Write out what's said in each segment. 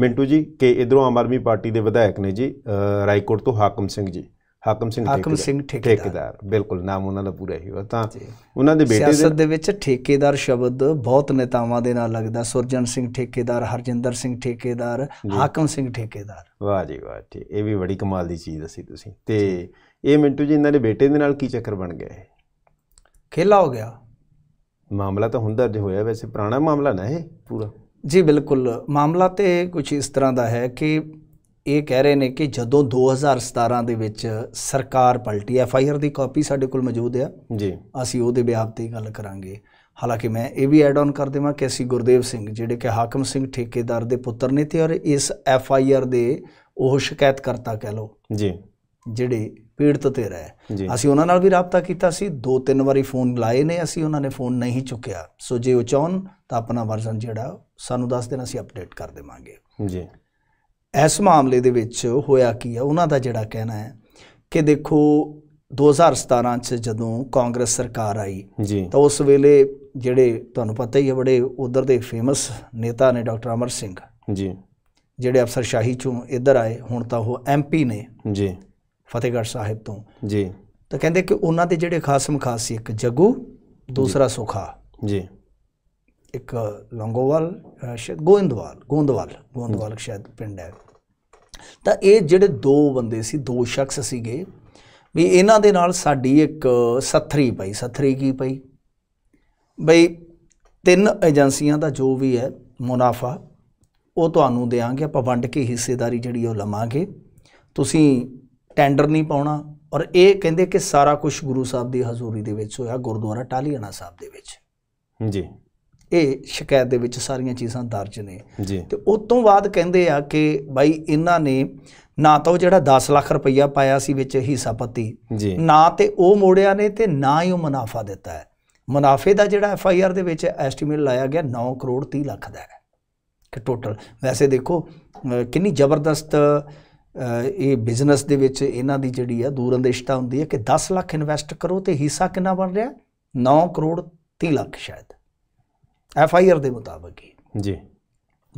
ਮਿੰਟੂ ਜੀ ਕਿ ਇਧਰੋਂ ਆਮ ਆਦਮੀ ਪਾਰਟੀ ਦੇ ਵਿਧਾਇਕ ਨੇ ਜੀ ਰਾਏਕੋਟ ਤੋਂ ਹਾਕਮ ਸਿੰਘ ਜੀ ਹਾਕਮ ਸਿੰਘ ਹਾਕਮ ਸਿੰਘ ਠੇਕੇਦਾਰ ਬਿਲਕੁਲ ਨਾਮ ਉਹਨਾਂ ਦਾ ਪੂਰਾ ਹੀ ਤਾਂ ਉਹਨਾਂ ਦੇ ਬੇਟੇ ਸਿਆਸਤ ਦੇ ਵਿੱਚ ਠੇਕੇਦਾਰ ਸ਼ਬਦ ਬਹੁਤ ਨੇਤਾਵਾਂ ਦੇ ਨਾਲ ਲੱਗਦਾ ਸੁਰਜਨ ਸਿੰਘ ਠੇਕੇਦਾਰ ਹਰਜਿੰਦਰ ਸਿੰਘ ਠੇਕੇਦਾਰ ਹਾਕਮ ਸਿੰਘ ਠੇਕੇਦਾਰ ਵਾਹ ਜੀ ਵਾਹ ਠੀਕ ਇਹ ਵੀ ਬੜੀ ਕਮਾਲ ਦੀ ਚੀਜ਼ ਦੱਸੀ ਤੁਸੀਂ ਤੇ ਇਹ ਮਿੰਟੂ ਜੀ ਇਹਨਾਂ ਦੇ ਬੇਟੇ ਦੇ ਨਾਲ ਕੀ ਚੱਕਰ ਬਣ ਗਿਆ ਹੈ ਖੇਲਾ ਹੋ ਗਿਆ ਮਾਮਲਾ ਤਾਂ ਹੁੰਦਾ ਜੇ ਹੋਇਆ ਵੈਸੇ ਪੁਰਾਣਾ ਮਾਮਲਾ ਨਾ ਇਹ ਪੂਰਾ ਜੀ ਬਿਲਕੁਲ ਮਾਮਲਾ ਤੇ ਕੁਝ ਇਸ ਤਰ੍ਹਾਂ ਦਾ ਹੈ ਕਿ ਇਹ ਕਹਿ ਰਹੇ ਨੇ ਕਿ ਜਦੋਂ 2017 ਦੇ ਵਿੱਚ ਸਰਕਾਰ ਪਲਟੀ ਐਫ ਆਈ ਆਰ ਦੀ ਕਾਪੀ ਸਾਡੇ ਕੋਲ ਮੌਜੂਦ ਹੈ ਜੀ ਅਸੀਂ ਉਹਦੇ ਬਿਆਪ ਤੇ ਗੱਲ ਕਰਾਂਗੇ ਹਾਲਾਂਕਿ ਮੈਂ ਇਹ ਵੀ ਐਡ ਆਨ ਕਰ ਦੇਵਾਂ ਕਿ ਅਸੀਂ ਗੁਰਦੇਵ ਸਿੰਘ ਜਿਹੜੇ ਕਿ ਹਾਕਮ ਸਿੰਘ ਠੇਕੇਦਾਰ ਦੇ ਪੁੱਤਰ ਨੇ ਤੇ ਔਰ ਇਸ ਐਫ ਆਈ ਆਰ ਦੇ ਉਹ ਸ਼ਿਕਾਇਤਕਰਤਾ ਕਹਿ ਲੋ ਜੀ ਜਿਹੜੇ ਪੀੜਤ ਤੇ ਰਹਿ ਅਸੀਂ ਉਹਨਾਂ ਨਾਲ ਵੀ ਰਾਬਤਾ ਕੀਤਾ ਸੀ ਦੋ ਤਿੰਨ ਵਾਰੀ ਫੋਨ ਲਾਏ ਨੇ ਅਸੀਂ ਉਹਨਾਂ ਨੇ ਫੋਨ ਨਹੀਂ ਚੁੱਕਿਆ ਸੋ ਜੇ ਉਹ ਚਾਹਣ ਤਾਂ ਆਪਣਾ ਵਰਜ਼ਨ ਜਿਹੜਾ ਸਾਨੂੰ ਦੱਸ ਦੇਣ ਅਸੀਂ ਅਪਡੇਟ ਕਰ ਦੇਵਾਂਗੇ ਜੀ ਇਸ ਮਾਮਲੇ ਦੇ ਵਿੱਚ ਹੋਇਆ ਕੀ ਹੈ ਉਹਨਾਂ ਦਾ ਜਿਹੜਾ ਕਹਿਣਾ ਹੈ ਕਿ ਦੇਖੋ 2017 ਚ ਜਦੋਂ ਕਾਂਗਰਸ ਸਰਕਾਰ ਆਈ ਤਾਂ ਉਸ ਵੇਲੇ ਜਿਹੜੇ ਤੁਹਾਨੂੰ ਪਤਾ ਹੀ ਹੈ ਬੜੇ ਉਧਰ ਦੇ ਫੇਮਸ ਨੇਤਾ ਨੇ ਡਾਕਟਰ ਅਮਰ ਸਿੰਘ ਜੀ ਜਿਹੜੇ ਅਫਸਰ ਸ਼ਾਹੀ ਚੋਂ ਇੱਧਰ ਆਏ ਹੁਣ ਤਾਂ ਉਹ ਐਮਪੀ ਨੇ ਜੀ ਫਤਿਹਗੜ੍ਹ ਸਾਹਿਬ ਤੋਂ ਜੀ ਤਾਂ ਕਹਿੰਦੇ ਕਿ ਉਹਨਾਂ ਦੇ ਜਿਹੜੇ ਖਾਸਮ ਖਾਸ ਸੀ ਇੱਕ ਜੱਗੂ ਦੂਸਰਾ ਸੁਖਾ ਜੀ ਇੱਕ ਲੰਗੋਵਾਲ ਸ਼ਾਇਦ ਗੋਇੰਦਵਾਲ ਗੋਇੰਦਵਾਲ ਗੋਇੰਦਵਾਲ ਸ਼ਾਇਦ ਪਿੰਡ ਹੈ ਤਾਂ ਇਹ ਜਿਹੜੇ ਦੋ ਬੰਦੇ ਸੀ ਦੋ ਸ਼ਖਸ ਸੀਗੇ ਵੀ ਇਹਨਾਂ ਦੇ ਨਾਲ ਸਾਡੀ ਇੱਕ ਸੱਥਰੀ ਪਈ ਸੱਥਰੀ ਕੀ ਪਈ ਬਈ ਤਿੰਨ ਏਜੰਸੀਆਂ ਦਾ ਜੋ ਵੀ ਹੈ ਮੁਨਾਫਾ ਉਹ ਤੁਹਾਨੂੰ ਦੇਾਂਗੇ ਆਪਾਂ ਵੰਡ ਕੇ ਹਿੱਸੇਦਾਰੀ ਜਿਹੜੀ ਉਹ ਲਵਾਂਗੇ ਤੁਸੀਂ ਟੈਂਡਰ ਨਹੀਂ ਪਾਉਣਾ ਔਰ ਇਹ ਕਹਿੰਦੇ ਕਿ ਸਾਰਾ ਕੁਝ ਗੁਰੂ ਸਾਹਿਬ ਦੀ ਹਜ਼ੂਰੀ ਦੇ ਵਿੱਚ ਹੋਇਆ ਗੁਰਦੁਆਰਾ ਟਾਲੀਆਣਾ ਸਾਹਿਬ ਦੇ ਵਿੱਚ ਜੀ ਇਹ ਸ਼ਿਕਾਇਤ ਦੇ ਵਿੱਚ ਸਾਰੀਆਂ ਚੀਜ਼ਾਂ ਦਰਜ ਨੇ ਤੇ ਉਸ ਤੋਂ ਬਾਅਦ ਕਹਿੰਦੇ ਆ ਕਿ ਬਾਈ ਇਹਨਾਂ ਨੇ ਨਾ ਤਾਂ ਉਹ ਜਿਹੜਾ 10 ਲੱਖ ਰੁਪਈਆ ਪਾਇਆ ਸੀ ਵਿੱਚ ਹਿੱਸਾਪਤੀ ਨਾ ਤੇ ਉਹ ਮੋੜਿਆ ਨੇ ਤੇ ਨਾ ਹੀ ਉਹ ਮੁਨਾਫਾ ਦਿੱਤਾ ਹੈ ਮੁਨਾਫੇ ਦਾ ਜਿਹੜਾ ਐਫ ਆਈ ਆਰ ਦੇ ਵਿੱਚ ਐਸਟੀਮੇਟ ਲਾਇਆ ਗਿਆ 9 ਕਰੋੜ 30 ਲੱਖ ਦਾ ਹੈ ਕਿ ਟੋਟਲ ਵੈਸੇ ਦੇਖੋ ਕਿੰਨੀ ਜ਼ਬਰਦਸਤ ਇਹ ਬਿਜ਼ਨਸ ਦੇ ਵਿੱਚ ਇਹਨਾਂ ਦੀ ਜਿਹੜੀ ਆ ਅੰਦੇਸ਼ਤਾ ਹੁੰਦੀ ਹੈ ਕਿ 10 ਲੱਖ ਇਨਵੈਸਟ ਕਰੋ ਤੇ ਹਿੱਸਾ ਕਿੰਨਾ ਬਣ ਰਿਹਾ 9 ਕਰੋੜ 30 ਲੱਖ ਸ਼ਾਇਦ ਐਫ ਆਈ ਆਰ ਦੇ ਮੁਤਾਬਕ ਹੀ ਜੀ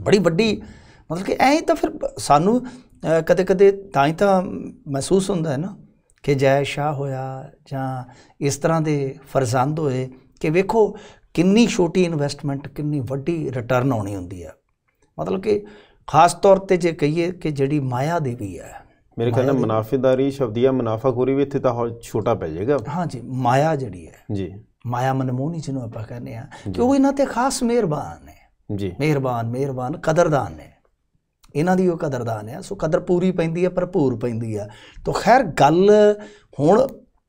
ਬੜੀ ਵੱਡੀ ਮਤਲਬ ਕਿ ਐਂ ਤਾਂ ਫਿਰ ਸਾਨੂੰ ਕਦੇ ਕਦੇ ਤਾਂ ਹੀ ਤਾਂ ਮਹਿਸੂਸ ਹੁੰਦਾ ਹੈ ਨਾ ਕਿ ਜੈ ਸ਼ਾਹ ਹੋਇਆ ਜਾਂ ਇਸ ਤਰ੍ਹਾਂ ਦੇ ਫਰਜ਼ੰਦ ਹੋਏ ਕਿ ਵੇਖੋ ਕਿੰਨੀ ਛੋਟੀ ਇਨਵੈਸਟਮੈਂਟ ਕਿੰਨੀ ਵੱਡੀ ਰਿਟਰਨ ਆਉਣੀ ਹੁੰਦੀ ਆ ਮਤਲਬ ਕਿ ਖਾਸ ਤੌਰ ਤੇ ਜੇ ਕਹੀਏ ਕਿ ਜਿਹੜੀ ਮਾਇਆ ਦੇ ਵੀ ਹੈ ਮੇਰੇ ਖਿਆਲ ਨਾਲ ਮੁਨਾਫੇਦਾਰੀ ਸ਼ਬਦੀਆ ਮਨਾਫਾਖੋਰੀ ਵੀ ਇੱਥੇ ਤਾਂ ਛੋਟਾ ਪੈ ਜਾਏਗਾ ਹਾਂਜੀ ਮਾਇਆ ਜਿਹੜੀ ਹੈ ਜੀ ਮਾਇਆ ਮਨਮੋਹਨੀ ਜਿਹਨੂੰ ਆਪਾਂ ਕਹਿੰਦੇ ਆ ਕਿ ਉਹ ਇਹਨਾਂ ਤੇ ਖਾਸ ਮਿਹਰਬਾਨ ਹੈ ਜੀ ਮਿਹਰਬਾਨ ਮਿਹਰਬਾਨ ਕਦਰਦਾਨ ਨੇ ਇਹਨਾਂ ਦੀ ਉਹ ਕਦਰਦਾਨ ਹੈ ਸੋ ਕਦਰ ਪੂਰੀ ਪੈਂਦੀ ਹੈ ਭਰਪੂਰ ਪੈਂਦੀ ਹੈ ਤਾਂ ਖੈਰ ਗੱਲ ਹੁਣ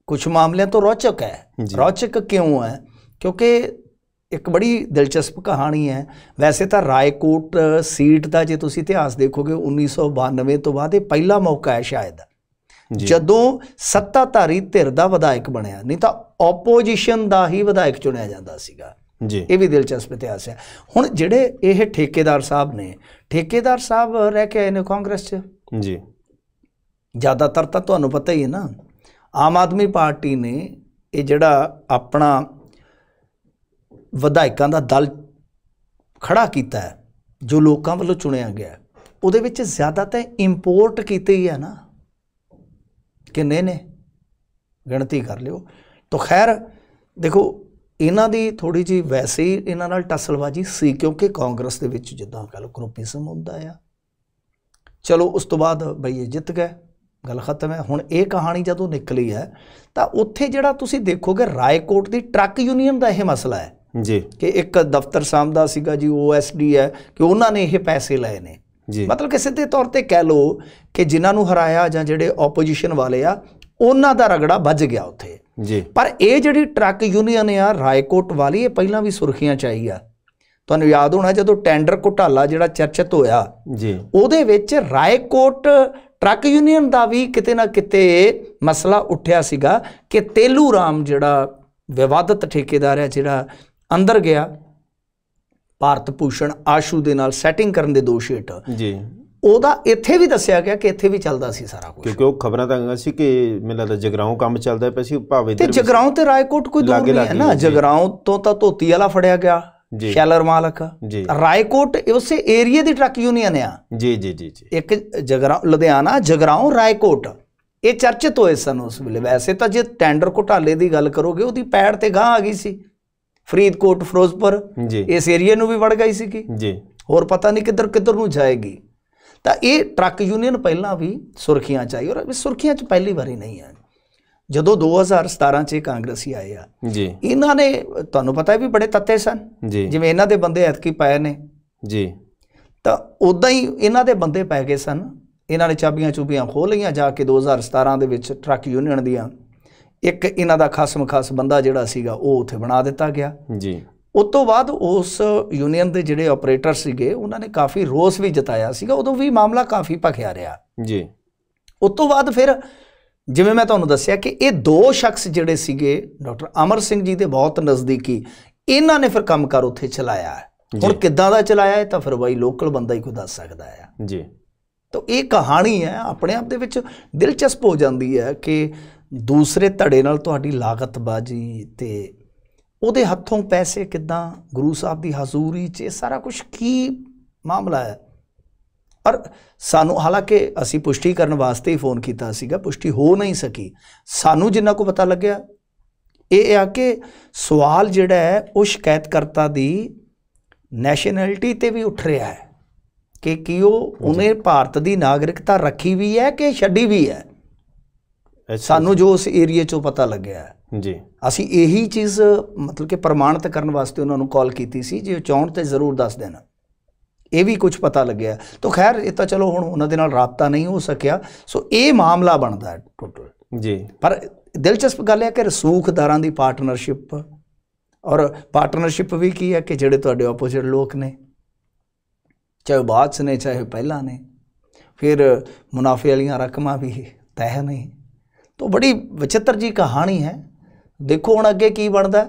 ਕੁਝ ਮਾਮਲਿਆਂ ਤੋਂ ਰੋਚਕ ਹੈ ਰੋਚਕ ਕਿਉਂ ਹੈ ਕਿਉਂਕਿ ਇੱਕ ਬੜੀ ਦਿਲਚਸਪ ਕਹਾਣੀ ਹੈ ਵੈਸੇ ਤਾਂ ਰਾਏਕੋਟ ਸੀਟ ਦਾ ਜੇ ਤੁਸੀਂ ਇਤਿਹਾਸ ਦੇਖੋਗੇ 1992 ਤੋਂ ਬਾਅਦ ਇਹ ਪਹਿਲਾ ਮੌਕਾ ਹੈ ਸ਼ਾਇਦ ਜਦੋਂ ਸੱਤਾਧਾਰੀ ਧਿਰ ਦਾ ਵਿਧਾਇਕ ਬਣਿਆ ਨਹੀਂ ਤਾਂ ਆਪੋਜੀਸ਼ਨ ਦਾ ਹੀ ਵਿਧਾਇਕ ਚੁਣਿਆ ਜਾਂਦਾ ਸੀਗਾ ਜੀ ਇਹ ਵੀ ਦਿਲਚਸਪ ਇਤਿਹਾਸ ਹੈ ਹੁਣ ਜਿਹੜੇ ਇਹ ਠੇਕੇਦਾਰ ਸਾਹਿਬ ਨੇ ਠੇਕੇਦਾਰ ਸਾਹਿਬ ਰਹਿ ਕੇ ਆਏ ਨੇ ਕਾਂਗਰਸ 'ਚ ਜੀ ਜ਼ਿਆਦਾਤਰ ਤਾਂ ਤੁਹਾਨੂੰ ਪਤਾ ਹੀ ਹੈ ਨਾ ਆਮ ਆਦਮੀ ਪਾਰਟੀ ਨੇ ਇਹ ਜਿਹੜਾ ਆਪਣਾ ਵਿਧਾਇਕਾਂ ਦਾ ਦਲ ਖੜਾ ਕੀਤਾ ਹੈ ਜੋ ਲੋਕਾਂ ਵੱਲੋਂ ਚੁਣਿਆ ਗਿਆ ਉਹਦੇ ਵਿੱਚ ਜ਼ਿਆਦਾ ਤਾਂ ਇੰਪੋਰਟ ਕੀਤੇ ਹੀ ਆ ਨਾ ਕਿੰਨੇ ਨੇ ਗਣਤੀ ਕਰ ਲਿਓ ਤਾਂ ਖੈਰ ਦੇਖੋ ਇਹਨਾਂ ਦੀ ਥੋੜੀ ਜੀ ਵੈਸੇ ਹੀ ਇਹਨਾਂ ਨਾਲ ਟਸਲਬਾਜੀ ਸੀ ਕਿਉਂਕਿ ਕਾਂਗਰਸ ਦੇ ਵਿੱਚ ਜਿੱਦਾਂ ਕੱਲ ਗਰੁੱਪਿਜ਼ਮ ਹੁੰਦਾ ਆ ਚਲੋ ਉਸ ਤੋਂ ਬਾਅਦ ਬਈ ਇਹ ਜਿੱਤ ਗਏ ਗੱਲ ਖਤਮ ਹੈ ਹੁਣ ਇਹ ਕਹਾਣੀ ਜਦੋਂ ਨਿਕਲੀ ਹੈ ਤਾਂ ਉੱਥੇ ਜਿਹੜਾ ਤੁਸੀਂ ਦੇਖੋਗੇ ਰਾਏਕੋਟ ਦੀ ਟਰੱਕ ਯੂਨੀਅਨ ਦਾ ਇਹ ਮਸਲਾ ਹੈ ਜੀ ਕਿ ਇੱਕ ਦਫ਼ਤਰ ਸਾਹਮਣਾ ਸੀਗਾ ਜੀ ਓਐਸਡੀ ਹੈ ਕਿ ਉਹਨਾਂ ਨੇ ਇਹ ਪੈਸੇ ਲਏ ਨੇ ਜੀ ਮਤਲਬ ਕਿ ਸਿੱਧੇ ਤੌਰ ਤੇ ਕਹਿ ਲੋ ਕਿ ਜਿਨ੍ਹਾਂ ਨੂੰ ਹਰਾਇਆ ਜਾਂ ਜਿਹੜੇ ਆਪੋਜੀਸ਼ਨ ਵਾਲੇ ਆ ਉਹਨਾਂ ਦਾ ਰਗੜਾ ਵੱਜ ਗਿਆ ਉੱਥੇ ਜੀ ਪਰ ਇਹ ਜਿਹੜੀ ਟਰੱਕ ਯੂਨੀਅਨ ਆ ਰਾਏਕੋਟ ਵਾਲੀ ਇਹ ਪਹਿਲਾਂ ਵੀ ਸੁਰਖੀਆਂ ਚ ਆਈ ਆ ਤੁਹਾਨੂੰ ਯਾਦ ਹੋਣਾ ਜਦੋਂ ਟੈਂਡਰ ਘੁਟਾਲਾ ਜਿਹੜਾ ਚਰਚਿਤ ਹੋਇਆ ਜੀ ਉਹਦੇ ਵਿੱਚ ਰਾਏਕੋਟ ਟਰੱਕ ਯੂਨੀਅਨ ਦਾ ਵੀ ਕਿਤੇ ਨਾ ਕਿਤੇ ਮਸਲਾ ਉੱਠਿਆ ਸੀਗਾ ਕਿ ਤੇਲੂ ਰਾਮ ਜਿਹੜਾ ਵਿਵਾਦਤ ਠੇਕੇਦਾਰ ਹੈ ਜਿਹੜਾ ਅੰਦਰ ਗਿਆ ਭਾਰਤ ਭੂਸ਼ਣ ਆਸ਼ੂ ਦੇ ਨਾਲ ਸੈਟਿੰਗ ਕਰਨ ਦੇ ਦੋਸ਼ ਹੇਠ ਜੀ ਉਹਦਾ ਇੱਥੇ ਵੀ ਦੱਸਿਆ ਗਿਆ ਕਿ ਇੱਥੇ ਵੀ ਚੱਲਦਾ ਸੀ ਸਾਰਾ ਕੁਝ ਕਿਉਂਕਿ ਉਹ ਖਬਰਾਂ ਤਾਂ ਆਈਆਂ ਸੀ ਕਿ ਮੇਲਾ ਦਾ ਜਗਰਾਉਂ ਕੰਮ ਚੱਲਦਾ ਪਿਆ ਸੀ ਭਾਵੇਂ ਤੇ ਜਗਰਾਉਂ ਤੇ ਰਾਏਕੋਟ ਕੋਈ ਦੂਰ ਨਹੀਂ ਹੈ ਨਾ ਜਗਰਾਉਂ ਤੋਂ ਤਾਂ ਧੋਤੀ ਵਾਲਾ ਫੜਿਆ ਗਿਆ ਸ਼ੈਲਰ ਮਾਲਕ ਰਾਏਕੋਟ ਉਸੇ ਏਰੀਆ ਦੀ ਟਰੱਕ ਯੂਨੀਅਨ ਆ ਜੀ ਜੀ ਜੀ ਜੀ ਇੱਕ ਜਗਰਾਉਂ ਲੁਧਿਆਣਾ ਜਗਰਾਉਂ ਰਾਏਕੋਟ ਇਹ ਚਰਚਿਤ ਹੋਏ ਸਨ ਉਸ ਵੇਲੇ ਵੈਸੇ ਤਾਂ ਜੇ ਟੈਂਡਰ ਘੁਟਾਲੇ ਦੀ ਗੱਲ ਕਰੋਗੇ ਉਹਦੀ ਪੈੜ ਤੇ ਗਾਂ ਆ ਗਈ ਸੀ ਫਰੀਦਕੋਟ ਫਿਰੋਜ਼ਪੁਰ ਜੀ ਇਸ ਏਰੀਆ ਨੂੰ ਵੀ ਵੜ ਗਈ ਸੀਗੀ ਜੀ ਹੋਰ ਪਤਾ ਨਹੀਂ ਕਿੱਧਰ ਕਿੱਧਰ ਨੂੰ ਜਾਏਗੀ ਤਾਂ ਇਹ ਟਰੱਕ ਯੂਨੀਅਨ ਪਹਿਲਾਂ ਵੀ ਸੁਰਖੀਆਂ ਚ ਆਈ ਔਰ ਸੁਰਖੀਆਂ ਚ ਪਹਿਲੀ ਵਾਰੀ ਨਹੀਂ ਆ ਜਦੋਂ 2017 ਚ ਕਾਂਗਰਸੀ ਆਏ ਆ ਜੀ ਇਹਨਾਂ ਨੇ ਤੁਹਾਨੂੰ ਪਤਾ ਹੈ ਵੀ ਬੜੇ ਤੱਤੇ ਸਨ ਜਿਵੇਂ ਇਹਨਾਂ ਦੇ ਬੰਦੇ ਐਤਕੀ ਪਏ ਨੇ ਜੀ ਤਾਂ ਉਦਾਂ ਹੀ ਇਹਨਾਂ ਦੇ ਬੰਦੇ ਪੈ ਗਏ ਸਨ ਇਹਨਾਂ ਨੇ ਚਾਬੀਆਂ ਚੁਬੀਆਂ ਖੋਲ ਲਈਆਂ ਜਾ ਕੇ 2017 ਦੇ ਵਿੱਚ ਟਰੱਕ ਯੂਨੀਅਨ ਦੀਆਂ ਇੱਕ ਇਹਨਾਂ ਦਾ ਖਾਸਮ ਖਾਸ ਬੰਦਾ ਜਿਹੜਾ ਸੀਗਾ ਉਹ ਉੱਥੇ ਬਣਾ ਦਿੱਤਾ ਗਿਆ ਜੀ ਉਸ ਤੋਂ ਬਾਅਦ ਉਸ ਯੂਨੀਅਨ ਦੇ ਜਿਹੜੇ ਆਪਰੇਟਰ ਸੀਗੇ ਉਹਨਾਂ ਨੇ ਕਾਫੀ ਰੋਸ ਵੀ ਜਤਾਇਆ ਸੀਗਾ ਉਦੋਂ ਵੀ ਮਾਮਲਾ ਕਾਫੀ ਭਖਿਆ ਰਿਹਾ ਜੀ ਉਸ ਤੋਂ ਬਾਅਦ ਫਿਰ ਜਿਵੇਂ ਮੈਂ ਤੁਹਾਨੂੰ ਦੱਸਿਆ ਕਿ ਇਹ ਦੋ ਸ਼ਖਸ ਜਿਹੜੇ ਸੀਗੇ ਡਾਕਟਰ ਅਮਰ ਸਿੰਘ ਜੀ ਦੇ ਬਹੁਤ ਨਜ਼ਦੀਕੀ ਇਹਨਾਂ ਨੇ ਫਿਰ ਕੰਮਕਾਰ ਉੱਥੇ ਚਲਾਇਆ ਹੁਣ ਕਿੱਦਾਂ ਦਾ ਚਲਾਇਆ ਇਹ ਤਾਂ ਫਿਰ ਬਾਈ ਲੋਕਲ ਬੰਦਾ ਹੀ ਕੋਈ ਦੱਸ ਸਕਦਾ ਹੈ ਜੀ ਤਾਂ ਇਹ ਕਹਾਣੀ ਹੈ ਆਪਣੇ ਆਪ ਦੇ ਵਿੱਚ ਦਿਲਚਸਪ ਹੋ ਜਾਂਦੀ ਹੈ ਕਿ ਦੂਸਰੇ ਧੜੇ ਨਾਲ ਤੁਹਾਡੀ ਲਾਗਤਬਾਜ਼ੀ ਤੇ ਉਹਦੇ ਹੱਥੋਂ ਪੈਸੇ ਕਿੱਦਾਂ ਗੁਰੂ ਸਾਹਿਬ ਦੀ ਹਜ਼ੂਰੀ 'ਚ ਇਹ ਸਾਰਾ ਕੁਝ ਕੀ ਮਾਮਲਾ ਹੈ ਔਰ ਸਾਨੂੰ ਹਾਲਾਂਕਿ ਅਸੀਂ ਪੁਸ਼ਟੀ ਕਰਨ ਵਾਸਤੇ ਹੀ ਫੋਨ ਕੀਤਾ ਸੀਗਾ ਪੁਸ਼ਟੀ ਹੋ ਨਹੀਂ ਸਕੀ ਸਾਨੂੰ ਜਿੰਨਾ ਕੋ ਪਤਾ ਲੱਗਿਆ ਇਹ ਆ ਕਿ ਸਵਾਲ ਜਿਹੜਾ ਹੈ ਉਹ ਸ਼ਿਕਾਇਤਕਰਤਾ ਦੀ ਨੈਸ਼ਨੈਲਿਟੀ ਤੇ ਵੀ ਉੱਠ ਰਿਹਾ ਹੈ ਕਿ ਕੀ ਉਹ ਉਹਨੇ ਭਾਰਤ ਦੀ ਨਾਗਰਿਕਤਾ ਰੱਖੀ ਵੀ ਹੈ ਕਿ ਛੱਡੀ ਵੀ ਹੈ ਸਾਨੂੰ ਜੋ ਉਸ ਏਰੀਆ ਚੋਂ ਪਤਾ ਲੱਗਿਆ ਜੀ ਅਸੀਂ ਇਹੀ ਚੀਜ਼ ਮਤਲਬ ਕਿ ਪ੍ਰਮਾਣਿਤ ਕਰਨ ਵਾਸਤੇ ਉਹਨਾਂ ਨੂੰ ਕਾਲ ਕੀਤੀ ਸੀ ਜੇ ਚਾਹਣ ਤੇ ਜ਼ਰੂਰ ਦੱਸ ਦੇਣਾ ਇਹ ਵੀ ਕੁਝ ਪਤਾ ਲੱਗਿਆ ਤਾਂ ਖੈਰ ਇਹ ਤਾਂ ਚਲੋ ਹੁਣ ਉਹਨਾਂ ਦੇ ਨਾਲ ਰਾਬਤਾ ਨਹੀਂ ਹੋ ਸਕਿਆ ਸੋ ਇਹ ਮਾਮਲਾ ਬਣਦਾ ਟੋਟਲ ਜੀ ਪਰ ਦਿਲਚਸਪ ਗੱਲ ਹੈ ਕਿ ਰਸੂਖਦਾਰਾਂ ਦੀ ਪਾਰਟਨਰਸ਼ਿਪ ਔਰ ਪਾਰਟਨਰਸ਼ਿਪ ਵੀ ਕੀ ਹੈ ਕਿ ਜਿਹੜੇ ਤੁਹਾਡੇ ਆਪੋਜ਼ਿਟ ਲੋਕ ਨੇ ਚਾਹੇ ਬਾਅਦ ਨੇ ਚਾਹੇ ਪਹਿਲਾਂ ਨੇ ਫਿਰ ਮੁਨਾਫੇ ਵਾਲੀਆਂ ਰਕਮਾਂ ਵੀ ਤੈਹ ਨਹੀਂ ਤੋਂ ਬੜੀ ਵਿਚਿੱਤਰ ਜੀ ਕਹਾਣੀ ਹੈ ਦੇਖੋ ਹੁਣ ਅੱਗੇ ਕੀ ਬਣਦਾ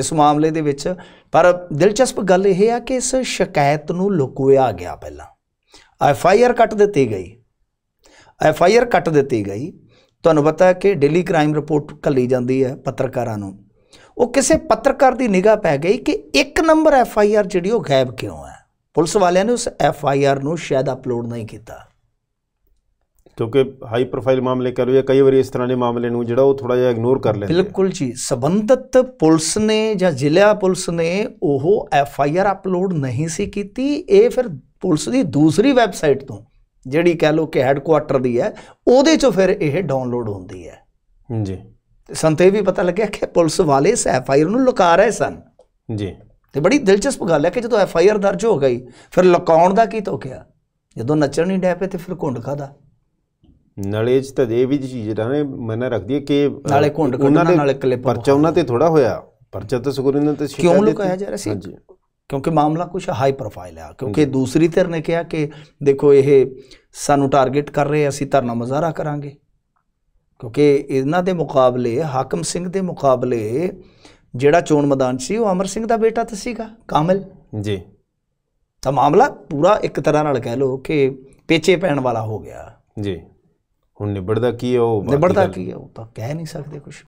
ਇਸ ਮਾਮਲੇ ਦੇ ਵਿੱਚ ਪਰ ਦਿਲਚਸਪ ਗੱਲ ਇਹ ਹੈ ਕਿ ਇਸ ਸ਼ਿਕਾਇਤ ਨੂੰ ਲੁਕੋਇਆ ਗਿਆ ਪਹਿਲਾਂ ਐਫ ਆਈ ਆਰ ਕੱਟ ਦਿੱਤੀ ਗਈ ਐਫ ਆਈ ਆਰ ਕੱਟ ਦਿੱਤੀ ਗਈ ਤੁਹਾਨੂੰ ਪਤਾ ਹੈ ਕਿ ਡੇਲੀ ਕ੍ਰਾਈਮ ਰਿਪੋਰਟ ਕੱਲੀ ਜਾਂਦੀ ਹੈ ਪੱਤਰਕਾਰਾਂ ਨੂੰ ਉਹ ਕਿਸੇ ਪੱਤਰਕਾਰ ਦੀ ਨਿਗਾਹ ਪੈ ਗਈ ਕਿ ਇੱਕ ਨੰਬਰ ਐਫ ਆਈ ਆਰ ਜਿਹੜੀ ਉਹ ਗਾਇਬ ਕਿਉਂ ਹੈ ਪੁਲਿਸ ਵਾਲਿਆਂ ਨੇ ਉਸ ਐਫ ਆਈ ਆਰ ਨੂੰ ਸ਼ਾਇਦ ਅਪਲੋਡ ਨਹੀਂ ਕੀਤਾ ਕਿਉਂਕਿ ਹਾਈ ਪ੍ਰੋਫਾਈਲ ਮਾਮਲੇ ਕਰ ਰਹੇ ਕਈ ਵਾਰੀ ਇਸ ਤਰ੍ਹਾਂ ਦੇ ਮਾਮਲੇ ਨੂੰ ਜਿਹੜਾ ਉਹ ਥੋੜਾ ਜਿਹਾ ਇਗਨੋਰ ਕਰ ਲੈਂਦੇ ਬਿਲਕੁਲ ਜੀ ਸਬੰਧਤ ਪੁਲਿਸ ਨੇ ਜਾਂ ਜ਼ਿਲ੍ਹਾ ਪੁਲਿਸ ਨੇ ਉਹ ਐਫ ਆਈ ਆਰ ਅਪਲੋਡ ਨਹੀਂ ਸੀ ਕੀਤੀ ਇਹ ਫਿਰ ਪੁਲਿਸ ਦੀ ਦੂਸਰੀ ਵੈਬਸਾਈਟ ਤੋਂ ਜਿਹੜੀ ਕਹਿ ਲੋ ਕਿ ਹੈੱਡਕੁਆਟਰ ਦੀ ਹੈ ਉਹਦੇ ਚੋਂ ਫਿਰ ਇਹ ਡਾਊਨਲੋਡ ਹੁੰਦੀ ਹੈ ਜੀ ਸੰਤੇ ਵੀ ਪਤਾ ਲੱਗਿਆ ਕਿ ਪੁਲਿਸ ਵਾਲੇ ਇਸ ਐਫ ਆਈ ਆਰ ਨੂੰ ਲੁਕਾ ਰਹੇ ਸਨ ਜੀ ਤੇ ਬੜੀ ਦਿਲਚਸਪ ਗੱਲ ਹੈ ਕਿ ਜਦੋਂ ਐਫ ਆਈ ਆਰ ਦਰਜ ਹੋ ਗਈ ਫਿਰ ਲੁਕਾਉਣ ਦਾ ਕੀ ਤੋਕਿਆ ਜਦੋਂ ਨੱਚਣ ਨਹੀਂ ਡੈ ਪਏ ਤੇ ਫਿਰ ਘੁੰਡ ਖਾਦਾ ਨਾਲੇ ਚ ਤਾਂ ਇਹ ਵੀ ਚੀਜ਼ ਜਿਹੜਾ ਨੇ ਮੈਨਾਂ ਰੱਖਦੀ ਕਿ ਨਾਲੇ ਘੁੰਡ ਕੱਢਣਾ ਨਾਲੇ ਕਲਿੱਪ ਪਰਚਾ ਉਹਨਾਂ ਤੇ ਥੋੜਾ ਹੋਇਆ ਪਰਚਾ ਤਾਂ ਸੁਖਰਿੰਦਰ ਤੇ ਸ਼ਿਕਾਇਤ ਕਿਉਂ ਲੁਕਾਇਆ ਜਾ ਰਿਹਾ ਸੀ ਹਾਂਜੀ ਕਿਉਂਕਿ ਮਾਮਲਾ ਕੁਝ ਹਾਈ ਪ੍ਰੋਫਾਈਲ ਹੈ ਕਿਉਂਕਿ ਦੂਸਰੀ ਧਿਰ ਨੇ ਕਿਹਾ ਕਿ ਦੇਖੋ ਇਹ ਸਾਨੂੰ ਟਾਰਗੇਟ ਕਰ ਰਹੇ ਅਸੀਂ ਧਰਨਾ ਮਜ਼ਾਰਾ ਕਰਾਂਗੇ ਕਿਉਂਕਿ ਇਹਨਾਂ ਦੇ ਮੁਕਾਬਲੇ ਹਾਕਮ ਸਿੰਘ ਦੇ ਮੁਕਾਬਲੇ ਜਿਹੜਾ ਚੋਣ ਮੈਦਾਨ ਸੀ ਉਹ ਅਮਰ ਸਿੰਘ ਦਾ ਬੇਟਾ ਤਾਂ ਸੀਗਾ ਕਾਮਲ ਜੀ ਤਾਂ ਮਾਮਲਾ ਪੂਰਾ ਇੱਕ ਤਰ੍ਹਾਂ ਨਾਲ ਕਹਿ ਲਓ ਕਿ ਪੇਚੇ ਪੈਣ ਵਾਲਾ ਹੋ ਗਿਆ ਜੀ ਹੁਣ ਨਿਬੜਦਾ ਕੀ ਹੈ ਉਹ ਨਿਬੜਦਾ ਕੀ ਹੈ ਉਹ ਤਾਂ ਕਹਿ ਨਹੀਂ ਸਕਦੇ ਕੁਝ